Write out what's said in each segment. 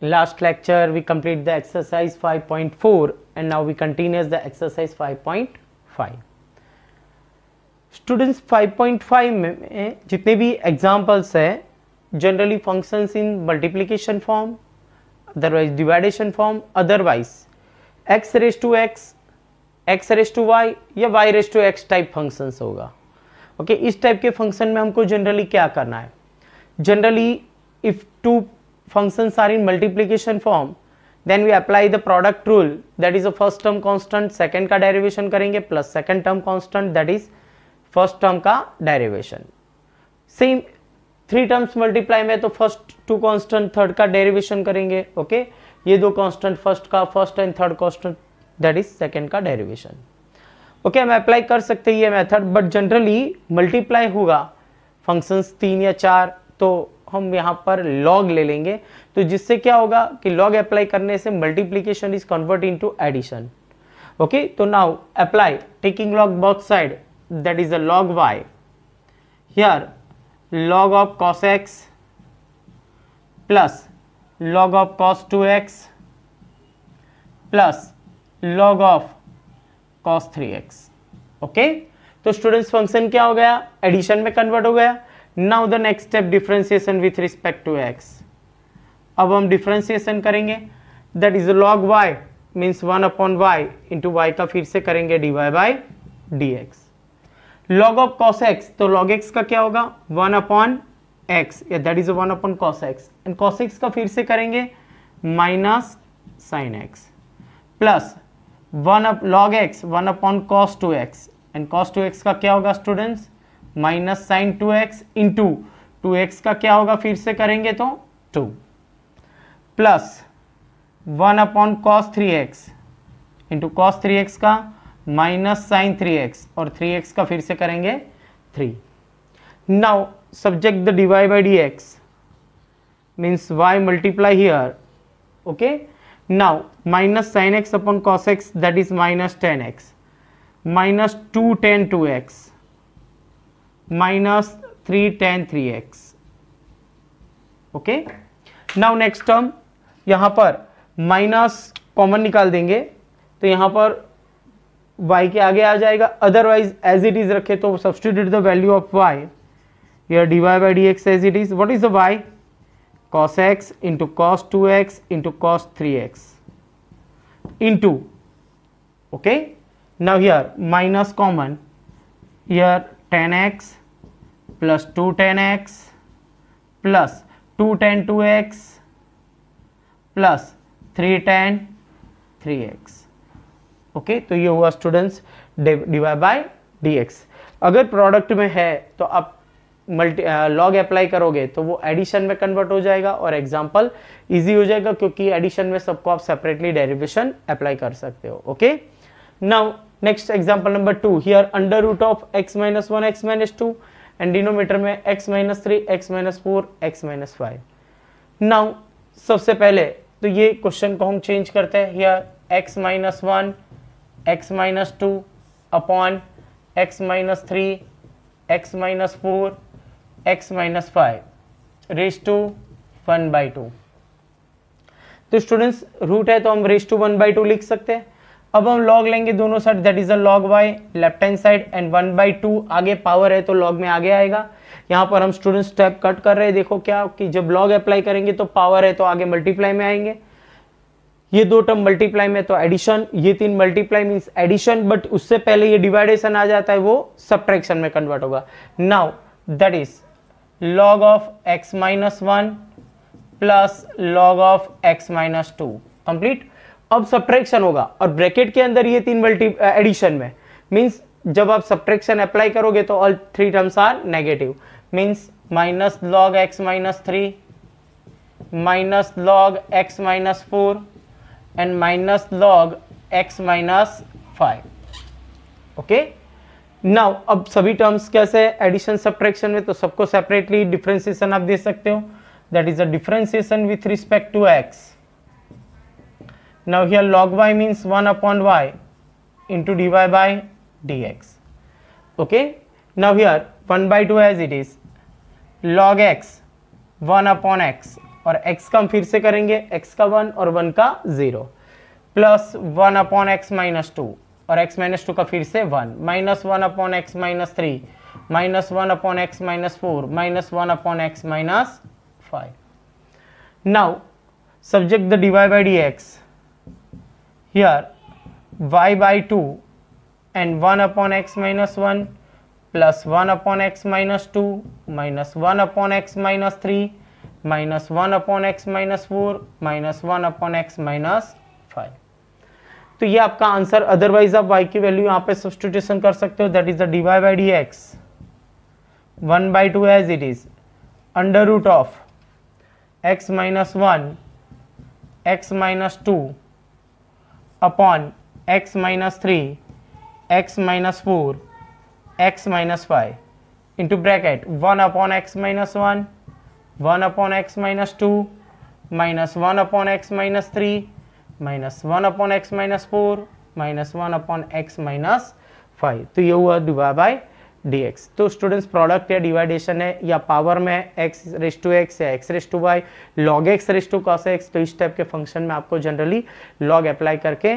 last lecture we complete the exercise 5.4 and now we continue the exercise 5.5 students 5.5 में जितने भी examples है generally functions in multiplication form otherwise division form otherwise x raise to x x raise to y या y raise to x type functions होगा okay okay, इस type के function में हमको जनरली क्या करना है generally if two functions are in multiplication form then we apply the product rule that is a first term constant second ka derivation karenge plus second term constant that is first term ka derivation same three terms multiply में तो first two constant third का derivation करेंगे okay okay? ये दो constant first का first and third constant that is second का derivation okay हम apply कर सकते हैं ये मेथड बट जनरली मल्टीप्लाई होगा फंक्शंस तीन या चार तो हम यहाँ पर लॉग ले लेंगे तो जिससे क्या होगा कि लॉग अप्लाई करने से multiplication is convert into addition okay तो now apply taking log both side uh log y here log of cos x plus log of cos two x plus log of cos three x okay तो students function क्या हो गया addition में convert हो गया now the next step differentiation with respect to x अब हम differentiation करेंगे that is log y means one upon Y into y का फिर से करेंगे d y by d x log of cos x तो लॉग एक्स का क्या होगा वन अपॉन एक्स या that is one upon cos x and cos x का फिर से करेंगे minus sine x plus one up log x one upon cos two x and cos two x का क्या होगा students minus sine two x into two x का क्या होगा फिर से करेंगे तो two plus one upon cos three x into cos three x का माइनस साइन थ्री एक्स और थ्री एक्स का फिर से करेंगे three now subject the d y by d x means y multiply here okay minus sine x upon cos x that is minus tan x minus two tan two x minus three tan three x okay now next term यहां पर minus common निकाल देंगे तो यहां पर y के आगे आ जाएगा अदरवाइज एज इट इज रखे तो substitute the value of y या dy y by d x as it is what is the y cos x into cos two x into cos three x into okay now here minus common here tan x plus two tan x plus two tan two x plus three tan three x okay तो ये हुआ students divide by d x अगर product में है तो आप multi log apply करोगे तो वो एडिशन में कन्वर्ट हो जाएगा और एग्जाम्पल इजी हो जाएगा क्योंकि एडिशन में सबको आप सेपरेटली डेरिवेशन अप्लाई कर सकते हो okay now next example number two here under root of x minus one x minus two and denominator में x minus three x minus four x minus five now सबसे पहले तो ये question को हम चेंज करते हैं here x minus one x minus two upon x minus three x minus four x minus five raise to one by two तो students root है तो हम raise to one by two लिख सकते हैं अब हम लॉग लेंगे दोनों side that is a log y left hand side and one by two आगे पावर है तो लॉग में आगे आएगा यहाँ पर हम स्टूडेंट स्टेप कट कर रहे हैं देखो क्या कि जब लॉग अप्लाई करेंगे तो पावर है तो आगे मल्टीप्लाई में आएंगे ये दो टर्म मल्टीप्लाई में तो एडिशन ये तीन मल्टीप्लाई मीन एडिशन बट उससे पहले ये डिवाइडेशन आ जाता है वो सब्ट्रैक्शन में कन्वर्ट होगा now that is log of x minus one plus log of x minus two complete अब सब्ट्रैक्शन होगा और ब्रैकेट के अंदर ये तीन मल्टी एडिशन में मीन्स जब आप सब्ट्रैक्शन अप्लाई करोगे तो all three terms are negative means minus log x minus three minus log x minus four and minus log x minus five okay now अब सभी टर्म्स कैसे एडिशन सब्ट्रैक्शन में तो सबको सेपरेटली डिफ्रेंसिएशन आप दे सकते हो that is a differentiation with respect to x Now here log y means 1 upon y into dy by dx. Okay. Now here 1 by 2 as it is log x 1 upon x or x kam phir se karenge x ka 1 or 1 ka 0 plus 1 upon x minus 2 or x minus 2 ka phir se 1 minus 1 upon x minus 3 minus 1 upon x minus 4 minus 1 upon x minus 5. Now subject the dy by dx. here y by 2 and 1 upon x minus 1 plus 1 upon x minus 2 minus 1 upon x minus 3 minus 1 upon x minus 4 minus 1 upon x minus 5. तो ये आपका answer otherwise आप y की value यहां पे substitution कर सकते हो that is the dy by dx 1 by 2 as it is under root of x minus one x minus two upon x minus 3, x minus 4, x minus 5 into bracket 1 upon x minus 1, 1 upon x minus 2, minus 1 upon x minus 3, minus 1 upon x minus 4, minus 1 upon x minus 5. To ये हुआ by by. dx तो students product या division है या power में x raise to x या x raise to y log x raise to cos x तो इस टाइप के फंक्शन में आपको जनरली लॉग अप्लाई करके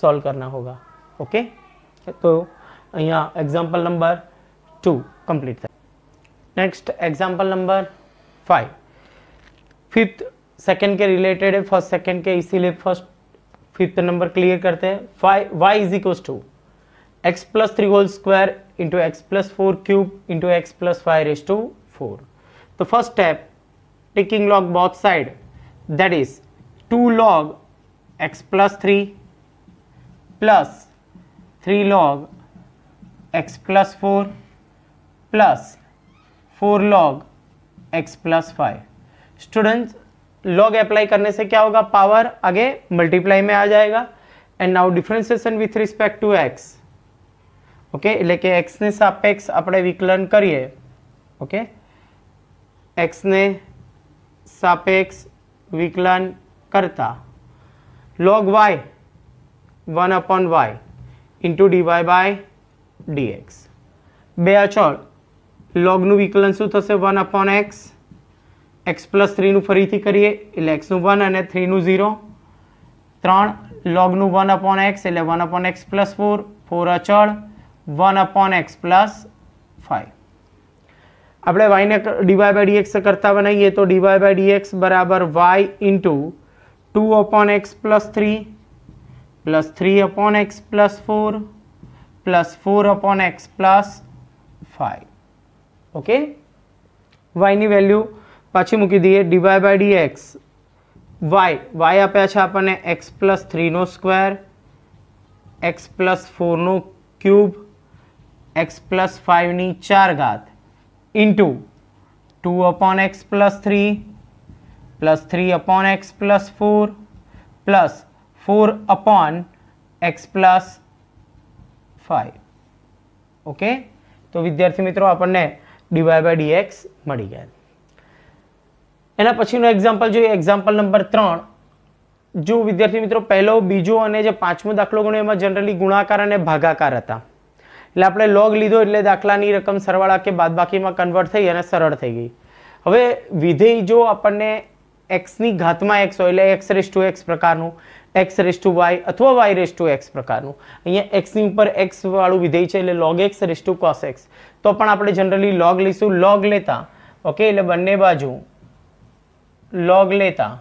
सॉल्व करना होगा ओके तो यहाँ एग्जाम्पल नंबर टू कंप्लीट था next example number five fifth second के रिलेटेड है फर्स्ट सेकेंड के इसीलिए फर्स्ट फिफ्थ नंबर क्लियर करते हैं five Y is equals to x plus three whole square into x plus four cube into x plus five raise to four तो first step taking log both side that is two log x plus three plus three log x plus four plus four log x plus five students log apply करने से क्या होगा power आगे multiply में आ जाएगा and now differentiation with respect to x okay એટલે કે એક્સને સાપેક્ષ આપણે વિકલન કરીએ ઓકે એક્સને સાપેક્ષ વિકલન કરતા log y one upon y into d y by d x બે અચળ લોગનું વિકલન શું થશે one upon x x plus થ્રીનું ફરીથી કરીએ એટલે એક્સનું વન અને થ્રીનું ઝીરો ત્રણ લોગનું વન અપોન એક્સ એટલે one upon x plus four four અચળ one upon x plus five आप वाई ने डीवाई बाय डीएक्स करता बनाई तो डीवाय बाय डीएक्स बराबर y into two upon x plus three plus three upon x plus four plus four upon x plus five okay y की value पाची मूकी दी d y by d x y y आप अपने x प्लस थ्री नो square x plus four नो cube x + 5 ની 4 घात * 2 / x + 3 + 3 / x + 4 + 4 / x + 5 ओके तो विद्यार्थी मित्रों अपन ने dy / dx મળી ગયા એના પછીનો एग्जांपल જોઈએ एग्जांपल નંબર 3 જો વિદ્યાર્થી મિત્રો પહેલો બીજો અને જે પાંચમો દાખલો ગણ્યો એમાં જનરલી ગુણાકાર અને ભાગાકાર હતા એટલે આપણે લોગ લીધો એટલે દાખલાની રકમ સરવાળા કે બાદબાકીમાં કન્વર્ટ થઈ અને સરળ થઈ ગઈ હવે વિધેય જો આપણને એક્સની ઘાતમાં એક્સ હોય એટલે એક્સ રેસ ટુ એક્સ પ્રકારનું એક્સ રેસ ટુ વાય અથવા વાય રેસ ટુ એક્સ પ્રકારનું અહીંયા એક્સની ઉપર એક્સ વાળું વિધેય છે એટલે log x raise to cos x તો પણ આપણે જનરલી લોગ લઈશું લોગ લેતા ઓકે એટલે બંને બાજુ લોગ લેતા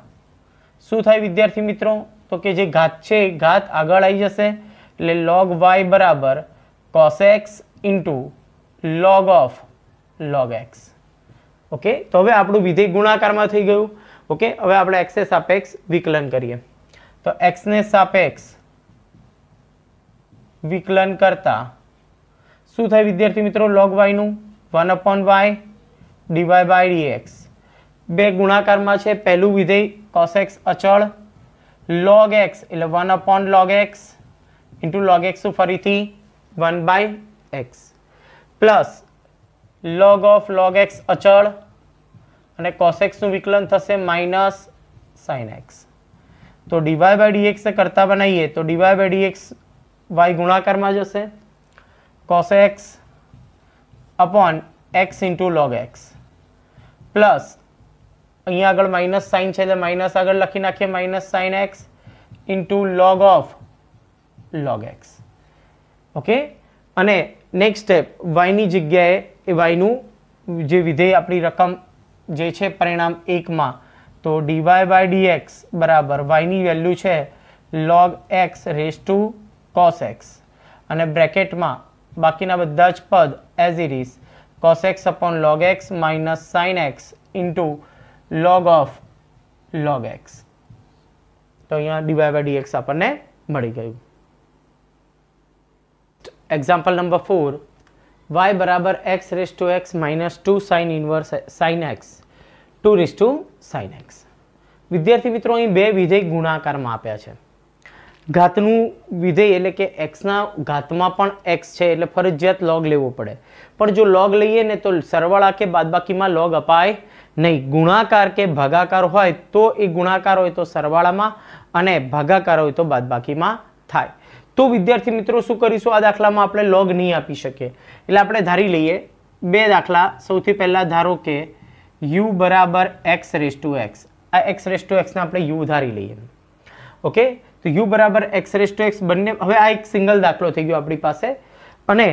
શું થાય વિદ્યાર્થી મિત્રો તો કે જે ઘાત છે ઘાત આગળ આવી જશે એટલે લોગ વાય બરાબર cos x into log of log x okay તો હવે આપણું વિધેય ગુણાકારમાં થઈ ગયું ઓકે હવે આપણે એક્સને સાપેક્ષ વિકલન કરીએ તો એક્સને સાપેક્ષ વિકલન કરતા શું થાય વિદ્યાર્થી મિત્રો લોગ વાયનું one upon y d y by d x બે ગુણાકારમાં છે પહેલું વિધેય કોસેક્સ અચળ લોગ એક્સ એટલે one upon log x into log x ફરીથી one by x plus log of log x અચળ અને કોસેક્સનું વિકલન થશે માઇનસ સાઇન એક્સ તો ડીવાય બાય ડીએક્સને કરતા બનાવીએ તો ડીવાય બાય ડીએક્સ વાય ગુણાકારમાં જશે cos x upon x into log x plus અહીંયા આગળ માઇનસ સાઇન છે એટલે માઇનસ આગળ લખી નાખીએ minus sine x into log of log x okay અને નેક્સ્ટ સ્ટેપ વાયની જગ્યાએ એ વાયનું જે વિધેય આપણી રકમ જે છે પરિણામ એકમાં તો ડીવાય બાય ડીએક્સ બરાબર વાયની વેલ્યુ છે log x raise to cos x અને બ્રેકેટમાં બાકીના બધા જ પદ as it is cos x upon log x minus sine x into log of log x તો અહીંયા ડીવાય બાય ડીએક્સ આપણને મળી ગયું એક્ઝામ્પલ નંબર ફોર વાય બરાબર x raise to x minus two sine inverse sine x two raise to sine x વિદ્યાર્થી મિત્રો અહીં બે વિધેય ગુણાકારમાં આપ્યા છે ઘાતનું વિધેય એટલે કે એક્સના ઘાતમાં પણ એક્સ છે એટલે ફરજિયાત લોગ લેવો પડે પણ જો લોગ લઈએ ને તો સરવાળા કે બાદબાકીમાં લોગ અપાય નહીં ગુણાકાર કે ભાગાકાર હોય તો એ ગુણાકાર હોય તો સરવાળામાં અને ભાગાકાર હોય તો બાદબાકીમાં થાય તો વિદ્યાર્થી મિત્રો શું કરીશું આ દાખલામાં આપણે લોગ નહીં આપી શકીએ એટલે આપણે ધારી લઈએ બે દાખલા સૌથી પહેલાં ધારો કે યુ બરાબર એક્સ રેસ ટુ એક્સ આ એક્સ રેસ ટુ એક્સને આપણે યુ ધારી લઈએ ઓકે તો યુ બરાબર એક્સ રેસ ટુ એક્સ બંને હવે આ એક સિંગલ દાખલો થઈ ગયો આપણી પાસે અને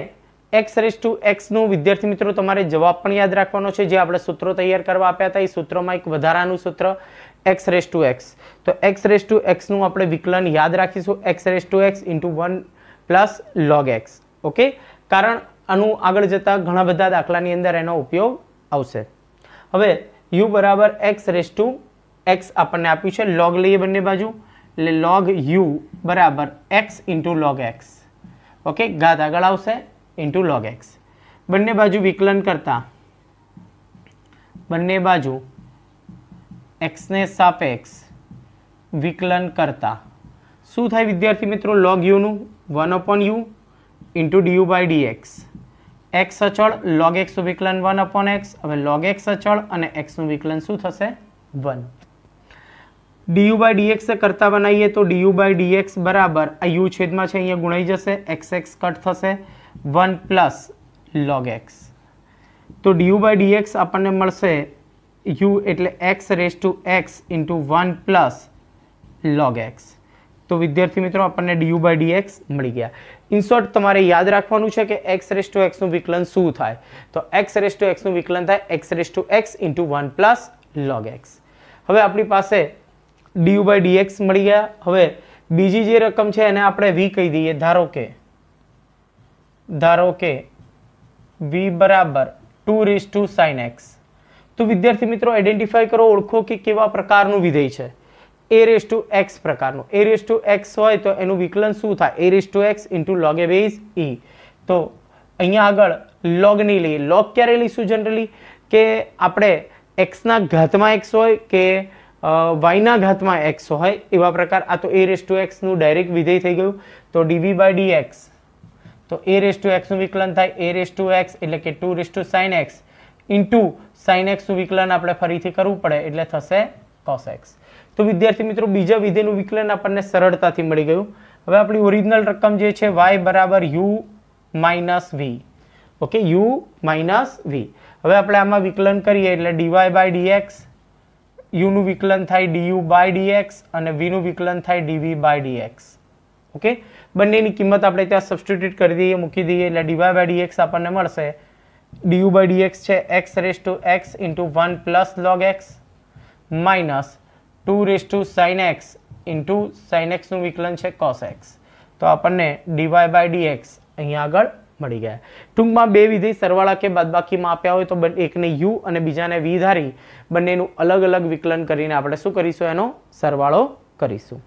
એક્સ રેસ ટુ એક્સનું વિદ્યાર્થી મિત્રો તમારે જવાબ પણ યાદ રાખવાનો છે જે આપણે સૂત્રો તૈયાર કરવા આપ્યા હતા એ સૂત્રોમાં એક વધારાનું સૂત્ર એક્સ રેસ ટુ એક્સ તો એક્સ રેસ ટુ એક્સનું આપણે વિકલન યાદ રાખીશું x raise to x into one plus log x okay કારણ આનું આગળ જતાં ઘણા બધા દાખલાની અંદર એનો ઉપયોગ આવશે હવે યુ બરાબર એક્સ રેસ ટુ એક્સ આપણને આપ્યું છે લોગ લઈએ બંને બાજુ એટલે લોગ યુ બરાબર x into log x okay ઘાત આગળ આવશે ઇન્ટુ લોગ એક્સ બંને બાજુ વિકલન કરતા બંને બાજુ એક્સને સાપેક્ષ વિકલન કરતા શું થાય વિદ્યાર્થી મિત્રો લોગ યુનું one upon u into d u by d x x અચળ લોગ એક્સનું વિકલન વન અપોન એક્સ હવે લોગ એક્સ અચળ અને એક્સનું વિકલન શું થશે વન ડીયુ બાય ડીએક્સ કરતા બનાવીએ તો ડીયુ બાય ડીએક્સ બરાબર આ યુ છેદમાં છે અહીંયા ગુણાઈ જશે એક્સ એક્સ કટ થશે વન પ્લસ લોગ એક્સ તો ડીયુ બાય ડીએક્સ આપણને મળશે યુ એટલે x raise to x into one plus log x તો વિદ્યાર્થી મિત્રો આપણને ડીયુ બાય ડી એક્સ મળી ગયા ઇનશોર્ટ તમારે યાદ રાખવાનું છે કે એક્સ રેસ ટુ એક્સનું વિકલન શું થાય તો એક્સ રેસ ટુ એક્સનું વિકલન થાય x raise to x into one plus log x હવે આપણી પાસે ડીયુ બાય ડી એક્સ મળી ગયા હવે બીજી જે રકમ છે એને આપણે વી કહી દઈએ ધારો કે ધારો કે વી બરાબર two raise to sine x તો વિદ્યાર્થી મિત્રો આઈડેન્ટિફાય કરો ઓળખો કે કેવા પ્રકારનું વિધેય છે એ રેસ ટુ એક્સ પ્રકારનું એ રેસ ટુ એક્સ હોય તો એનું વિકલન શું થાય a raise to x into log e a base e તો અહીંયા આગળ લોગ નહીં લઈએ લોગ ક્યારે લઈશું જનરલી કે આપણે એક્સના ઘાતમાં એક્સ હોય કે વાયના ઘાતમાં એક્સ હોય એવા પ્રકાર આ તો એ રેસ ટુ એક્સનું ડાયરેક્ટ વિધેય થઈ ગયું તો ડીવી બાય ડી એક્સ તો એ રેસ ટુ એક્સનું વિકલન થાય એ રેસ ટુ એક્સ એટલે કે two raise to sine x into sine એક્સનું વિકલન આપણે ફરીથી કરવું પડે એટલે થશે કોસ એક્સ તો વિદ્યાર્થી મિત્રો બીજા વિધેયનું વિકલન આપણને સરળતાથી મળી ગયું હવે આપણી ઓરિજિનલ રકમ જે છે વાય બરાબર u minus v okay u minus v હવે આપણે આમાં વિકલન કરીએ એટલે ડીવાય બાય ડીએક્સ યુનું વિકલન થાય ડીયુ બાય ડીએક્સ અને વીનું વિકલન થાય ડીવી બાય ડીએક્સ ઓકે બંનેની કિંમત આપણે ત્યાં સબસ્ટિટ્યુટ કરી દઈએ મૂકી દઈએ એટલે ડીવાય બાય ડીએક્સ આપણને મળશે ડીયુ બાય ડીએક્સ છે x raise to x into one plus log x minus two raise to sine x into sine એક્સનું વિકલન છે કોસ એક્સ તો આપણને ડીવાય બાય ડીએક્સ અહીંયા આગળ મળી ગયા ટૂંકમાં બે વિધેય સરવાળા કે બાદબાકીમાં આપ્યા હોય તો એકને યુ અને બીજાને વી ધારી બંનેનું અલગ અલગ વિકલન કરીને આપણે શું કરીશું એનો સરવાળો કરીશું